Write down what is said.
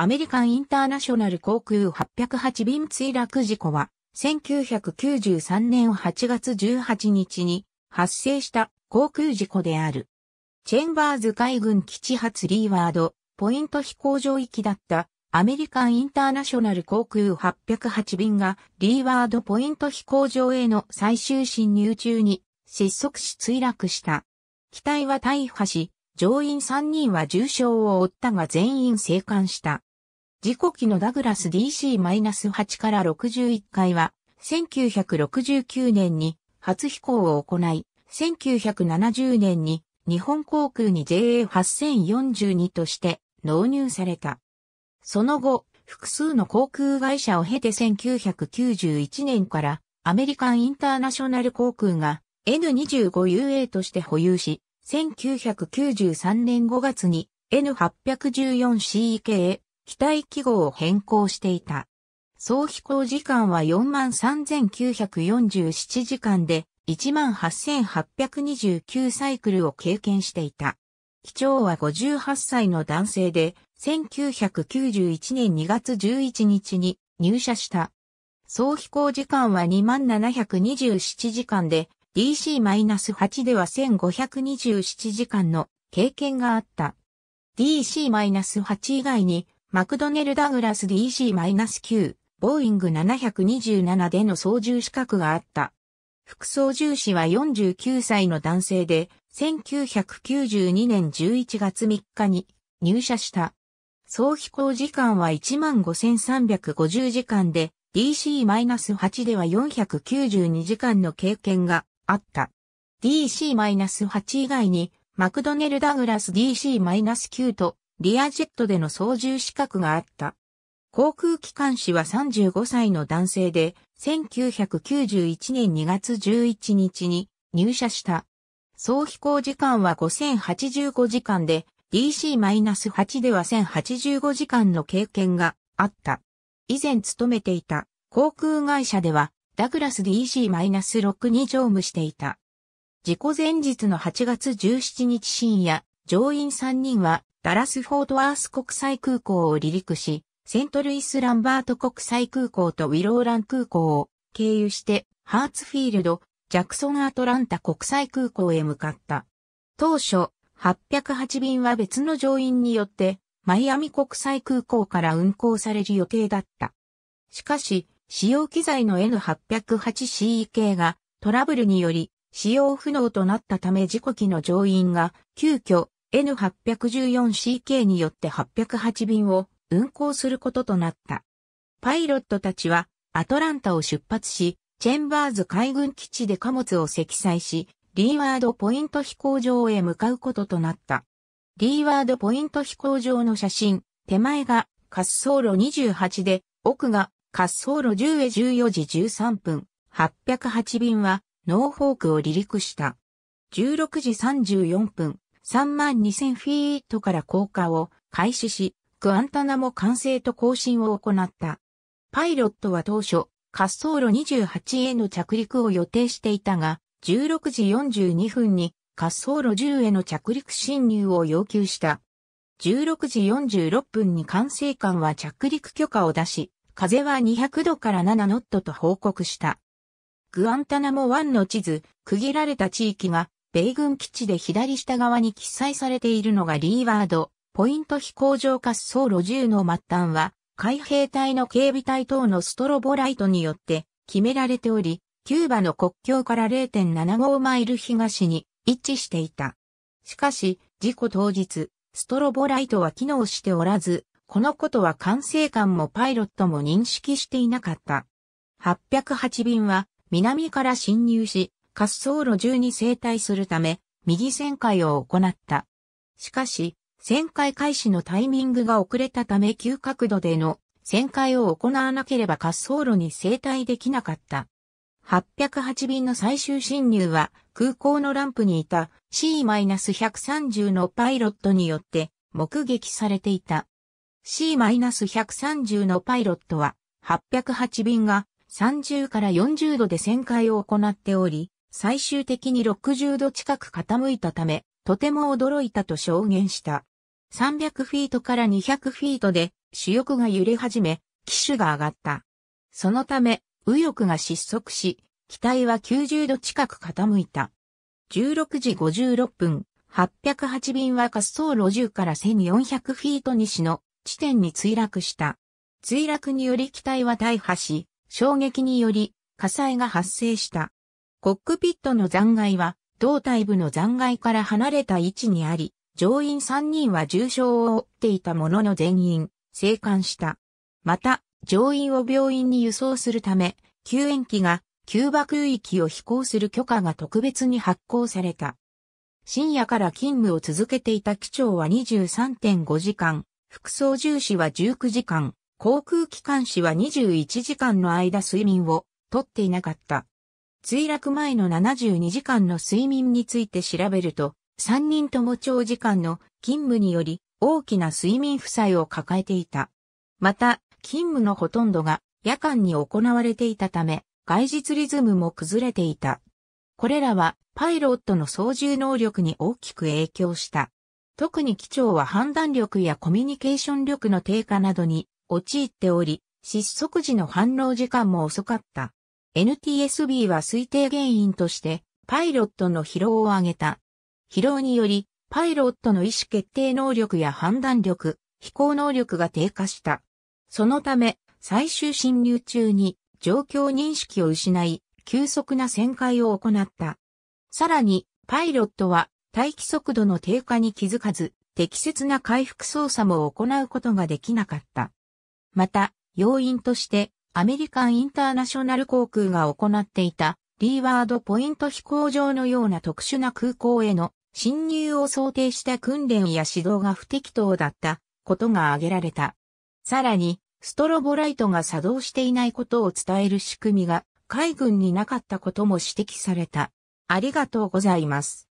アメリカンインターナショナル航空808便墜落事故は、1993年8月18日に発生した航空事故である。チェンバーズ海軍基地発リーワード、ポイント飛行場行きだったアメリカンインターナショナル航空808便がリーワードポイント飛行場への最終進入中に失速し墜落した。機体は大破し、乗員3人は重傷を負ったが全員生還した。事故機のダグラス DC-8 から61回は、1969年に初飛行を行い、1970年に日本航空に JA8042 として納入された。その後、複数の航空会社を経て1991年からアメリカンインターナショナル航空が N25UA として保有し、1993年5月に N814CK 機体記号を変更していた。総飛行時間は43,947時間で18,829サイクルを経験していた。機長は58歳の男性で、1991年2月11日に入社した。総飛行時間は2727時間で、DC-8 では1527時間の経験があった。DC-8 以外にマクドネル・ダグラス DC-9、ボーイング727での操縦資格があった。副操縦士は49歳の男性で、1992年11月3日に入社した。総飛行時間は15,350時間で、DC-8 では492時間の経験があった。DC-8 以外に、マクドネル・ダグラス DC-9 とリアジェットでの操縦資格があった。航空機関士は35歳の男性で、1991年2月11日に入社した。総飛行時間は5085時間で、DC-8 では1085時間の経験があった。以前勤めていた航空会社では、ダグラス DC-6 に乗務していた。事故前日の8月17日深夜、乗員3人はダラスフォートワース国際空港を離陸し、セントルイス・ランバート国際空港とウィローラン空港を経由して、ハーツフィールド、ジャクソン・アトランタ国際空港へ向かった。当初、808便は別の乗員によって、マイアミ国際空港から運航される予定だった。しかし、使用機材の N808CE k がトラブルにより使用不能となったため事故機の乗員が急遽 N814CK によって808便を運航することとなった。パイロットたちはアトランタを出発し、チェンバーズ海軍基地で貨物を積載し、リーワードポイント飛行場へ向かうこととなった。リーワードポイント飛行場の写真、手前が滑走路28で、奥が滑走路10へ14時13分、808便はノーフォークを離陸した。16時34分、3万2000フィートから降下を開始し、クアンタナも完成と更新を行った。パイロットは当初、滑走路28への着陸を予定していたが、16時42分に滑走路10への着陸侵入を要求した。16時46分に管制官は着陸許可を出し、風は200度から7ノットと報告した。グアンタナも湾の地図、区切られた地域が米軍基地で左下側に記載されているのがリーワード、ポイント飛行場滑走路10の末端は、海兵隊の警備隊等のストロボライトによって決められており、キューバの国境から0.75マイル東に位置していた。しかし、事故当日、ストロボライトは機能しておらず、このことは管制官もパイロットも認識していなかった。808便は南から侵入し、滑走路中に整体するため、右旋回を行った。しかし、旋回開始のタイミングが遅れたため急角度での旋回を行わなければ滑走路に整体できなかった。808便の最終進入は空港のランプにいた C-130 のパイロットによって目撃されていた。C-130 のパイロットは808便が30から40度で旋回を行っており、最終的に60度近く傾いたため、とても驚いたと証言した。300フィートから200フィートで主翼が揺れ始め、機種が上がった。そのため、右翼が失速し、機体は90度近く傾いた。16時56分、808便は滑走路10から1400フィート西の地点に墜落した。墜落により機体は大破し、衝撃により火災が発生した。コックピットの残骸は、胴体部の残骸から離れた位置にあり、乗員3人は重傷を負っていたものの全員、生還した。また、乗員を病院に輸送するため、救援機がキューバ空域を飛行する許可が特別に発行された。深夜から勤務を続けていた機長は23.5時間、副操縦士は19時間、航空機関士は21時間の間睡眠をとっていなかった。墜落前の72時間の睡眠について調べると、3人とも長時間の勤務により大きな睡眠負債を抱えていた。また、勤務のほとんどが夜間に行われていたため、外実リズムも崩れていた。これらはパイロットの操縦能力に大きく影響した。特に機長は判断力やコミュニケーション力の低下などに陥っており、失速時の反応時間も遅かった。NTSB は推定原因として、パイロットの疲労を挙げた。疲労により、パイロットの意思決定能力や判断力、飛行能力が低下した。そのため、最終侵入中に状況認識を失い、急速な旋回を行った。さらに、パイロットは待機速度の低下に気づかず、適切な回復操作も行うことができなかった。また、要因として、アメリカンインターナショナル航空が行っていたリーワードポイント飛行場のような特殊な空港への侵入を想定した訓練や指導が不適当だったことが挙げられた。さらに、ストロボライトが作動していないことを伝える仕組みが海軍になかったことも指摘された。ありがとうございます。